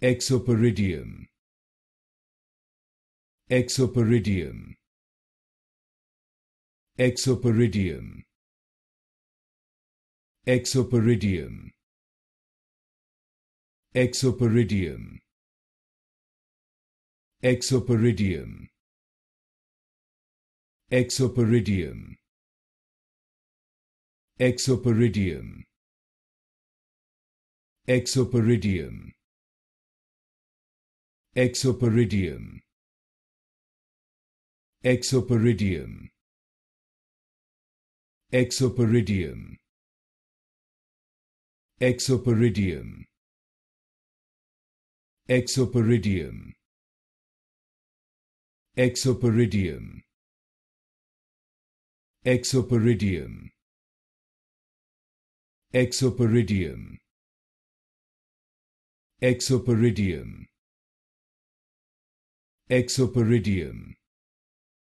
Exoperidium Exoperidium Exoperidium Exoperidium Exoperidium Exoperidium Exoperidium Exoperidium Exoperidium Exoperidium Exoperidium Exoperidium Exoperidium Exoperidium Exoperidium Exoperidium Exoperidium Exoperidium Exoperidium